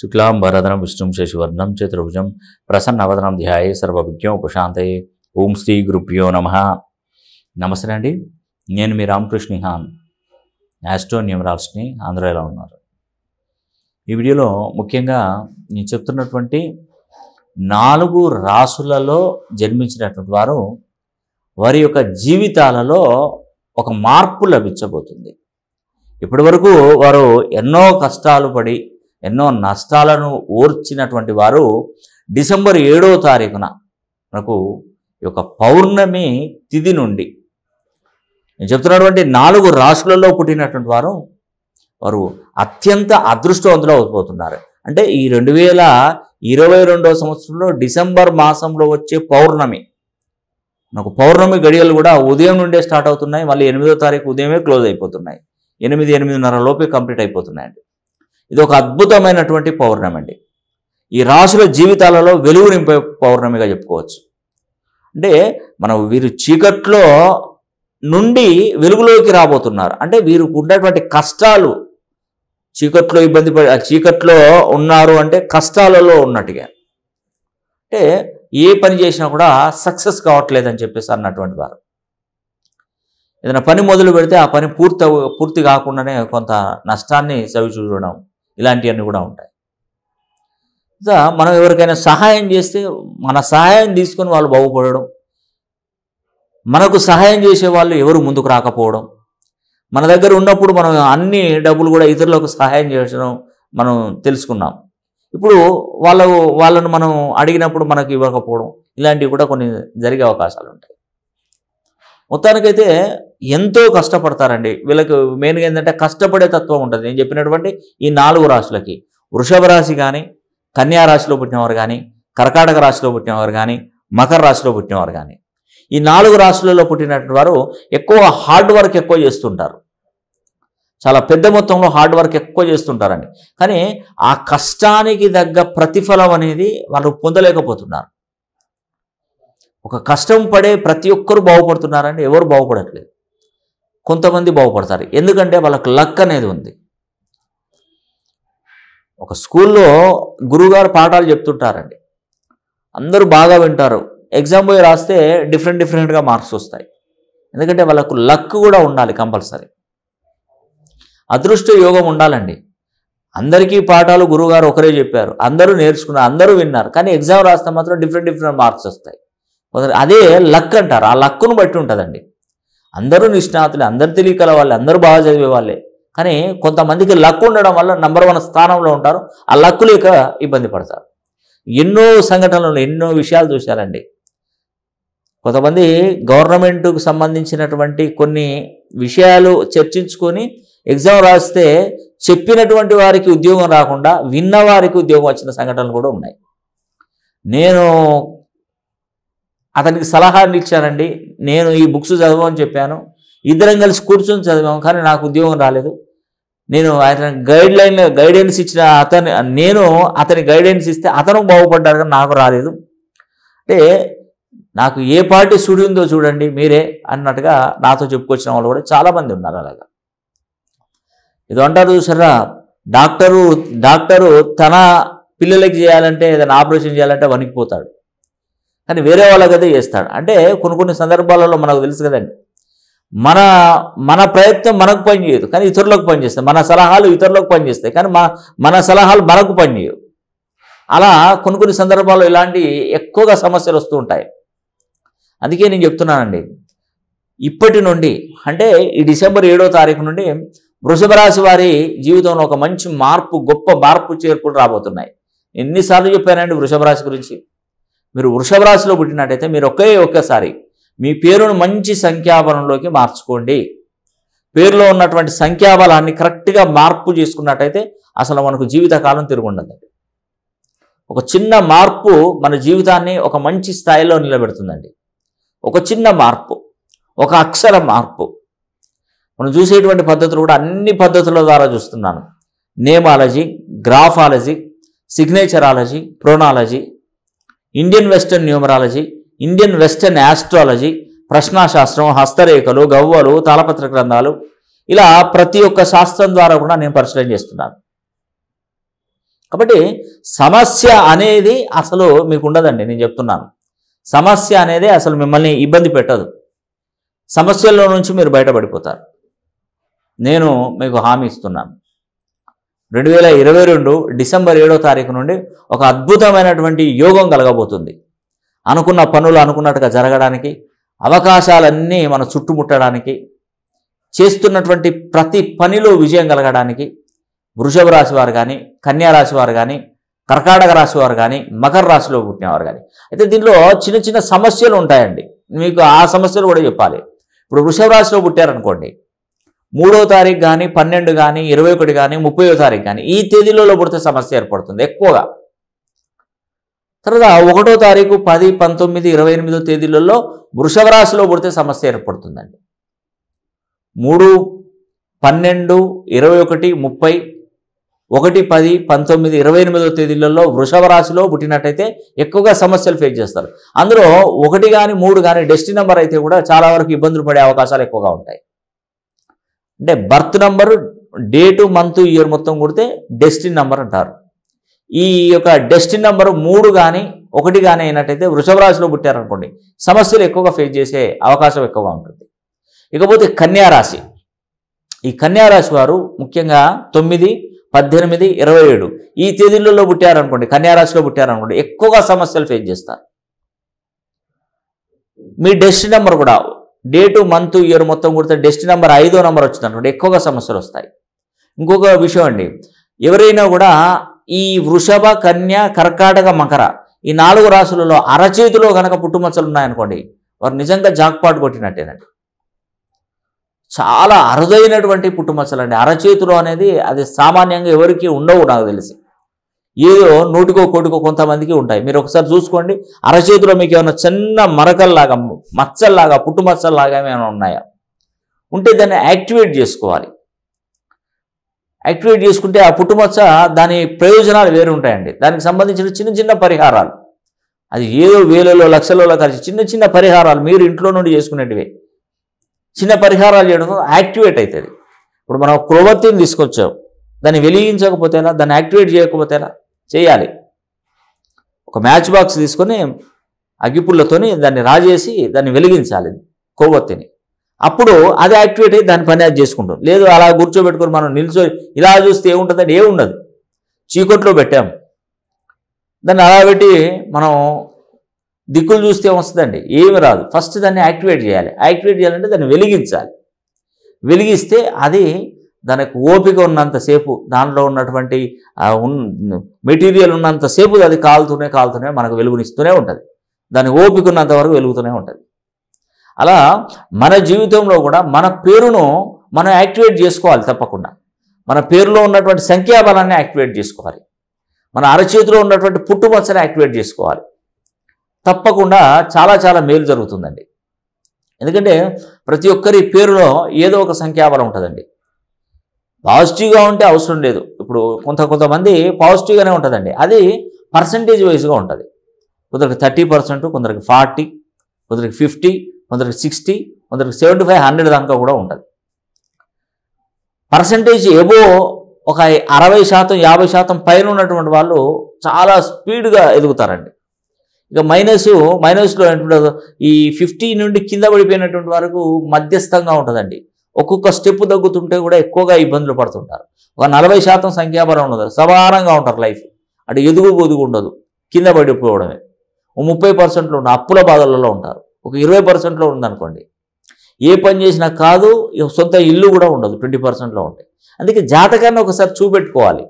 శుక్లాంబరదనం విష్ణు శశివర్ణం చతుర్భుజం ప్రసన్నవదనం ధ్యాయ సర్వవిజ్ఞం ఉపశాంతయే ఓం శ్రీ గురుభ్యో నమ నమస్తే అండి నేను మీ రామకృష్ణ హాన్ యాస్ట్రో న్యూమరాల్స్ని ఆంధ్రాలో ఉన్నారు ఈ వీడియోలో ముఖ్యంగా నేను చెప్తున్నటువంటి నాలుగు రాసులలో జన్మించినటువంటి వారు వారి యొక్క జీవితాలలో ఒక మార్పు లభించబోతుంది ఇప్పటి వరకు వారు ఎన్నో కష్టాలు పడి ఎన్నో నష్టాలను ఓర్చినటువంటి వారు డిసెంబర్ ఏడవ తారీఖున మనకు ఈ యొక్క పౌర్ణమి తిథి నుండి నేను చెప్తున్నటువంటి నాలుగు రాసులలో పుట్టినటువంటి వారు వారు అత్యంత అదృష్టవంతులు అవుపోతున్నారు అంటే ఈ రెండు వేల ఇరవై రెండవ సంవత్సరంలో డిసెంబర్ మాసంలో వచ్చే పౌర్ణమి నాకు పౌర్ణమి గడియలు కూడా ఉదయం నుండే స్టార్ట్ అవుతున్నాయి మళ్ళీ ఎనిమిదో తారీఖు ఉదయమే క్లోజ్ అయిపోతున్నాయి ఎనిమిది ఎనిమిదిన్నర లోపే కంప్లీట్ అయిపోతున్నాయండి ఇది ఒక అద్భుతమైనటువంటి పౌర్ణమి అండి ఈ రాసుల జీవితాలలో వెలుగు నింపే పౌర్ణమిగా చెప్పుకోవచ్చు అంటే మనం వీరు చీకట్లో నుండి వెలుగులోకి రాబోతున్నారు అంటే వీరు ఉన్నటువంటి కష్టాలు చీకట్లో ఇబ్బంది పడి చీకట్లో ఉన్నారు అంటే కష్టాలలో ఉన్నట్టుగా అంటే ఏ పని చేసినా కూడా సక్సెస్ కావట్లేదని చెప్పేసి అన్నటువంటి వారు ఏదైనా పని మొదలు పెడితే ఆ పని పూర్తి పూర్తి కాకుండానే కొంత నష్టాన్ని చవి చూడడం ఇలాంటివన్నీ కూడా ఉంటాయి మనం ఎవరికైనా సహాయం చేస్తే మన సహాయం తీసుకొని వాళ్ళు బాగుపడడం మనకు సహాయం చేసే వాళ్ళు ఎవరు ముందుకు రాకపోవడం మన దగ్గర ఉన్నప్పుడు మనం అన్ని డబ్బులు కూడా ఇతరులకు సహాయం చేయడం మనం తెలుసుకున్నాం ఇప్పుడు వాళ్ళ వాళ్ళను మనం అడిగినప్పుడు మనకు ఇవ్వకపోవడం ఇలాంటివి కూడా కొన్ని జరిగే అవకాశాలు ఉంటాయి మొత్తానికైతే ఎంతో కష్టపడతారండి వీళ్ళకి మెయిన్గా ఏంటంటే కష్టపడే తత్వం ఉంటుంది నేను చెప్పినటువంటి ఈ నాలుగు రాశులకి వృషభ రాశి కానీ కన్యా రాశిలో పుట్టినవారు కానీ కర్కాటక రాశిలో పుట్టినవారు కానీ మకర రాశిలో పుట్టినవారు కానీ ఈ నాలుగు రాశులలో పుట్టినటువంటి వారు ఎక్కువ హార్డ్ వర్క్ ఎక్కువ చేస్తుంటారు చాలా పెద్ద మొత్తంలో హార్డ్ వర్క్ ఎక్కువ చేస్తుంటారండి కానీ ఆ కష్టానికి తగ్గ ప్రతిఫలం అనేది వాళ్ళు పొందలేకపోతున్నారు ఒక కష్టం పడే ప్రతి ఒక్కరు బాగుపడుతున్నారండి ఎవరు బాగుపడట్లేదు కొంతమంది బాగుపడతారు ఎందుకంటే వాళ్ళకు లక్ అనేది ఉంది ఒక స్కూల్లో గురువుగారు పాఠాలు చెప్తుంటారండి అందరూ బాగా వింటారు ఎగ్జామ్ పోయి రాస్తే డిఫరెంట్ డిఫరెంట్గా మార్క్స్ వస్తాయి ఎందుకంటే వాళ్ళకు లక్ కూడా ఉండాలి కంపల్సరీ అదృష్ట యోగం ఉండాలండి అందరికీ పాఠాలు గురువుగారు ఒకరే చెప్పారు అందరూ నేర్చుకున్నారు అందరూ విన్నారు కానీ ఎగ్జామ్ రాస్తే మాత్రం డిఫరెంట్ డిఫరెంట్ మార్క్స్ వస్తాయి అదే లక్ అంటారు ఆ లక్ను బట్టి ఉంటుందండి అందరూ నిష్ణాతులే అందరు తెలియకల వాళ్ళే అందరూ బాగా చదివే వాళ్ళే కానీ కొంతమందికి లక్ ఉండడం వల్ల నంబర్ వన్ స్థానంలో ఉంటారు ఆ లక్కు లేక ఇబ్బంది పడతారు ఎన్నో సంఘటనలు ఎన్నో విషయాలు చూశారండి కొంతమంది గవర్నమెంట్కు సంబంధించినటువంటి కొన్ని విషయాలు చర్చించుకొని ఎగ్జామ్ రాస్తే చెప్పినటువంటి వారికి ఉద్యోగం రాకుండా విన్న వారికి ఉద్యోగం వచ్చిన సంఘటనలు కూడా ఉన్నాయి నేను అతనికి సలహాలు ఇచ్చానండి నేను ఈ బుక్స్ చదవమని చెప్పాను ఇద్దరం కలిసి కూర్చొని చదివాము కానీ నాకు ఉద్యోగం రాలేదు నేను ఆయన గైడ్ లైన్ గైడెన్స్ ఇచ్చిన అతని నేను అతని గైడెన్స్ ఇస్తే అతను బాగుపడ్డారు కానీ నాకు రాలేదు అంటే నాకు ఏ పార్టీ సుడి ఉందో చూడండి మీరే అన్నట్టుగా నాతో చెప్పుకొచ్చిన వాళ్ళు కూడా చాలామంది ఉన్నారు అలాగా ఇది అంటారు చూసారా డాక్టరు డాక్టరు తన పిల్లలకి చేయాలంటే ఏదైనా ఆపరేషన్ చేయాలంటే వణికిపోతాడు కానీ వేరే వాళ్ళకైతే చేస్తాడు అంటే కొన్ని కొన్ని సందర్భాలలో మనకు తెలుసు కదండి మన మన ప్రయత్నం మనకు పనిచేయదు కానీ ఇతరులకు పనిచేస్తాయి మన సలహాలు ఇతరులకు పనిచేస్తాయి కానీ మన మన సలహాలు మనకు పనిచేయవు అలా కొన్ని కొన్ని సందర్భాల్లో ఇలాంటి ఎక్కువగా సమస్యలు వస్తూ ఉంటాయి అందుకే నేను చెప్తున్నానండి ఇప్పటి నుండి అంటే ఈ డిసెంబర్ ఏడో తారీఖు నుండి వృషభ రాశి వారి జీవితంలో ఒక మంచి మార్పు గొప్ప మార్పు చేర్పులు రాబోతున్నాయి ఎన్నిసార్లు చెప్పానండి వృషభ రాశి గురించి మీరు వృషభ రాశిలో పుట్టినట్టయితే మీరు ఒకే ఒక్కసారి మీ పేరును మంచి సంఖ్యాబలంలోకి మార్చుకోండి పేరులో ఉన్నటువంటి సంఖ్యాబలాన్ని కరెక్ట్గా మార్పు చేసుకున్నట్టయితే అసలు మనకు జీవితకాలం తిరుగుండదండి ఒక చిన్న మార్పు మన జీవితాన్ని ఒక మంచి స్థాయిలో నిలబెడుతుందండి ఒక చిన్న మార్పు ఒక అక్షర మార్పు మనం చూసేటువంటి పద్ధతులు కూడా అన్ని పద్ధతుల ద్వారా చూస్తున్నాను nameology graphology signaturology pronology Indian western numerology Indian western astrology ప్రశ్నాశాస్త్రం హస్తరేఖలు గవ్వలు తాళపత్ర గ్రంథాలు ఇలా ప్రతి ఒక్క శాస్త్రం ద్వారా కూడా నేను పరిశీలన చేస్తున్నాను కాబట్టి సమస్య అనేది అసలు మీకు ఉండదండి నేను చెప్తున్నాను సమస్య అనేది అసలు మిమ్మల్ని ఇబ్బంది పెట్టదు సమస్యల్లో నుంచి మీరు బయటపడిపోతారు నేను మీకు హామీ ఇస్తున్నాను రెండు వేల ఇరవై రెండు డిసెంబర్ ఏడో తారీఖు నుండి ఒక అద్భుతమైనటువంటి యోగం కలగబోతుంది అనుకున్న పనులు అనుకున్నట్టుగా జరగడానికి అవకాశాలన్నీ మన చుట్టుముట్టడానికి చేస్తున్నటువంటి ప్రతి పనిలో విజయం కలగడానికి వృషభ రాశి వారు కానీ కన్యా రాశి వారు కానీ కర్కాటక రాశి వారు కానీ మకర రాశిలో పుట్టినవారు కానీ అయితే దీనిలో చిన్న చిన్న సమస్యలు ఉంటాయండి మీకు ఆ సమస్యలు కూడా చెప్పాలి ఇప్పుడు వృషభ రాశిలో పుట్టారనుకోండి మూడో తారీఖు కానీ పన్నెండు కానీ ఇరవై ఒకటి కానీ ముప్పై తారీఖు కానీ ఈ తేదీలలో పుడితే సమస్య ఏర్పడుతుంది ఎక్కువగా తర్వాత ఒకటో తారీఖు పది పంతొమ్మిది ఇరవై ఎనిమిదో తేదీలలో వృషభ రాశిలో పుడితే సమస్య ఏర్పడుతుందండి మూడు పన్నెండు ఇరవై ఒకటి ముప్పై ఒకటి పది పంతొమ్మిది ఇరవై ఎనిమిదో తేదీలలో వృషభ రాశిలో పుట్టినట్టయితే ఎక్కువగా సమస్యలు ఫేస్ చేస్తారు అందులో ఒకటి కానీ మూడు కానీ డెస్టీ నెంబర్ అయితే కూడా చాలా వరకు ఇబ్బందులు పడే అవకాశాలు ఎక్కువగా ఉంటాయి అంటే birth number date month year మొత్తం కొడితే డెస్టిన్ నంబర్ అంటారు ఈ యొక్క డెస్టిన్ నంబరు మూడు కానీ ఒకటి కానీ అయినట్టయితే వృషభ రాశిలో పుట్టారనుకోండి సమస్యలు ఎక్కువగా ఫేస్ చేసే అవకాశం ఎక్కువగా ఉంటుంది ఇకపోతే కన్యారాశి ఈ కన్యారాశి వారు ముఖ్యంగా తొమ్మిది పద్దెనిమిది ఇరవై ఏడు ఈ తేదీలలో పుట్టారనుకోండి కన్యారాశిలో పుట్టారనుకోండి ఎక్కువగా సమస్యలు ఫేస్ చేస్తారు మీ డెస్టిన్ నెంబర్ కూడా డేటు మంత్ ఇయర్ మొత్తం కుడితే డెస్ట్ నెంబర్ ఐదో నెంబర్ వచ్చింది అనుకోండి ఎక్కువగా సమస్యలు వస్తాయి ఇంకొక విషయం అండి ఎవరైనా కూడా ఈ వృషభ కన్య కర్కాటక మకర ఈ నాలుగు రాసులలో అరచేతిలో కనుక పుట్టుమచ్చలు ఉన్నాయనుకోండి వారు నిజంగా జాక్పాట్ కొట్టినట్టేనండి చాలా అరుదైనటువంటి పుట్టుమచ్చలు అండి అరచేతులు అనేది అది సామాన్యంగా ఎవరికి ఉండవు నాకు తెలిసి ఏదో నోటికో కోటికో కొంతమందికి ఉంటాయి మీరు ఒకసారి చూసుకోండి అరచేతిలో మీకు ఏమైనా చిన్న మరకల్లాగా మచ్చల్లాగా పుట్టుమచ్చల్లాగా ఏమైనా ఉన్నాయా ఉంటే దాన్ని యాక్టివేట్ చేసుకోవాలి యాక్టివేట్ చేసుకుంటే ఆ పుట్టుమచ్చ దాని ప్రయోజనాలు వేరు ఉంటాయండి దానికి సంబంధించిన చిన్న చిన్న పరిహారాలు అది ఏదో వేలలో లక్షలలో ఖర్చు చిన్న చిన్న పరిహారాలు మీరు ఇంట్లో నుండి చేసుకునేటివి చిన్న పరిహారాలు చేయడం యాక్టివేట్ అవుతుంది ఇప్పుడు మనం క్రోవర్తిని తీసుకొచ్చాం దాన్ని వెలిగించకపోతేనా దాన్ని యాక్టివేట్ చేయకపోతేనా చేయాలి ఒక మ్యాచ్ బాక్స్ తీసుకొని అగ్గిపుళ్ళతోని దాన్ని రాజేసి దాన్ని వెలిగించాలి కొవ్వొత్తిని అప్పుడు అది యాక్టివేట్ అయ్యి దాన్ని పని అది చేసుకుంటాం లేదు అలా కూర్చోబెట్టుకొని మనం నిల్చో ఇలా చూస్తే ఏముంటుందంటే ఏముండదు చీకట్లో పెట్టాం దాన్ని అలా పెట్టి మనం దిక్కులు చూస్తే వస్తుందండి ఏమి రాదు ఫస్ట్ దాన్ని యాక్టివేట్ చేయాలి యాక్టివేట్ చేయాలంటే దాన్ని వెలిగించాలి వెలిగిస్తే అది దానికి ఓపిక ఉన్నంతసేపు దానిలో ఉన్నటువంటి మెటీరియల్ ఉన్నంతసేపు అది కాలుతూనే కాలుతూనే మనకు వెలుగునిస్తూనే ఉంటుంది దాని ఓపిక ఉన్నంత వరకు వెలుగుతూనే ఉంటుంది అలా మన జీవితంలో కూడా మన పేరును మనం యాక్టివేట్ చేసుకోవాలి తప్పకుండా మన పేరులో ఉన్నటువంటి సంఖ్యాబలాన్ని యాక్టివేట్ చేసుకోవాలి మన అరచేతిలో ఉన్నటువంటి పుట్టుమచ్చని యాక్టివేట్ చేసుకోవాలి తప్పకుండా చాలా చాలా మేలు జరుగుతుందండి ఎందుకంటే ప్రతి ఒక్కరి పేరులో ఏదో ఒక సంఖ్యాబలం ఉంటుందండి పాజిటివ్గా ఉంటే అవసరం లేదు ఇప్పుడు కొంత కొంతమంది పాజిటివ్గానే ఉంటుందండి అది పర్సంటేజ్ వైజ్గా ఉంటుంది కొందరికి థర్టీ పర్సెంట్ కొందరికి ఫార్టీ కొందరికి ఫిఫ్టీ కొందరికి సిక్స్టీ కొందరికి సెవెంటీ ఫైవ్ హండ్రెడ్ దాకా కూడా ఉంటుంది పర్సంటేజ్ ఏవో ఒక అరవై శాతం యాభై శాతం పైన ఉన్నటువంటి వాళ్ళు చాలా స్పీడ్గా ఎదుగుతారండి ఇక మైనస్ మైనస్లో ఈ ఫిఫ్టీ నుండి కింద పడిపోయినటువంటి వరకు మధ్యస్థంగా ఉంటుందండి ఒక్కొక్క స్టెప్ తగ్గుతుంటే కూడా ఎక్కువగా ఇబ్బందులు పడుతుంటారు ఒక నలభై శాతం సంఖ్యాబలం ఉండదు సమానంగా ఉంటారు లైఫ్ అటు ఎదుగు బొదుగు ఉండదు కింద పడిపోవడమే ముప్పై పర్సెంట్లో ఉన్న అప్పుల బాధలలో ఉంటారు ఒక ఇరవై పర్సెంట్లో ఉందనుకోండి ఏ పని చేసినా కాదు సొంత ఇల్లు కూడా ఉండదు ట్వంటీ పర్సెంట్లో ఉంటాయి అందుకే జాతకాన్ని ఒకసారి చూపెట్టుకోవాలి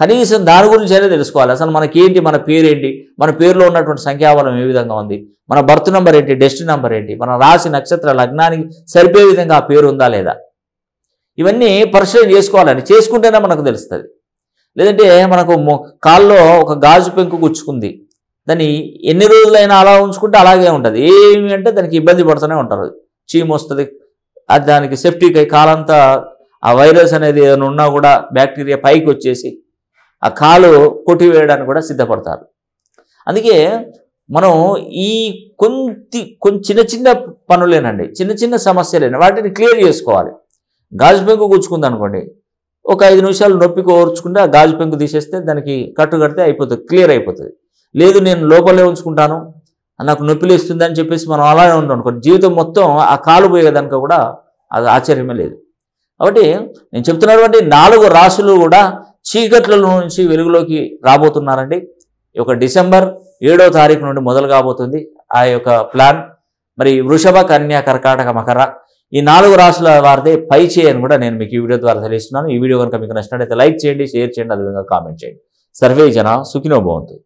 కనీసం దాని గురించి అయినా తెలుసుకోవాలి అసలు మనకేంటి మన పేరేంటి మన పేరులో ఉన్నటువంటి సంఖ్యాబలం ఏ విధంగా ఉంది మన బర్త్ నెంబర్ ఏంటి డెస్ట్ నెంబర్ ఏంటి మన రాశి నక్షత్ర లగ్నానికి సరిపోయే విధంగా ఆ పేరు ఉందా లేదా ఇవన్నీ పరిశీలన చేసుకోవాలని చేసుకుంటేనే మనకు తెలుస్తుంది లేదంటే మనకు కాల్లో ఒక గాజు పెంకు గుచ్చుకుంది దాన్ని ఎన్ని రోజులైనా అలా ఉంచుకుంటే అలాగే ఉంటుంది ఏమి అంటే దానికి ఇబ్బంది పడుతూనే ఉంటారు చీమ్ వస్తుంది అది దానికి సెఫ్టీకి కాలంతా ఆ వైరస్ అనేది ఏదైనా ఉన్నా కూడా బ్యాక్టీరియా పైకి వచ్చేసి ఆ కాలు కొట్టివేయడానికి కూడా సిద్ధపడతారు అందుకే మనం ఈ కొంతి కొన్ని చిన్న చిన్న పనులేనండి చిన్న చిన్న సమస్యలేనండి వాటిని క్లియర్ చేసుకోవాలి గాజు పెంకు కూర్చుకుంది అనుకోండి ఒక ఐదు నిమిషాలు నొప్పి కోర్చుకుంటే ఆ గాజు పెంకు తీసేస్తే దానికి కట్టు కడితే అయిపోతుంది క్లియర్ అయిపోతుంది లేదు నేను లోపలే ఉంచుకుంటాను నాకు నొప్పి లేస్తుంది అని చెప్పేసి మనం అలానే ఉంటాం అనుకోండి జీవితం మొత్తం ఆ కాలు పోయేదానికి కూడా అది ఆశ్చర్యమే లేదు కాబట్టి నేను చెప్తున్నటువంటి నాలుగు రాసులు కూడా చీకట్లలో నుంచి వెలుగులోకి రాబోతున్నారండి ఒక డిసెంబర్ ఏడో తారీఖు నుండి మొదలు కాబోతుంది ఆ యొక్క ప్లాన్ మరి వృషభ కన్యా కర్కాటక మకర ఈ నాలుగు రాశుల వారిదే పై చేయని కూడా నేను మీకు ఈ వీడియో ద్వారా తెలియజేస్తున్నాను ఈ వీడియో కనుక మీకు నచ్చినట్లయితే లైక్ చేయండి షేర్ చేయండి అదేవిధంగా కామెంట్ చేయండి సర్వే జన సుఖినో బాగుంటుంది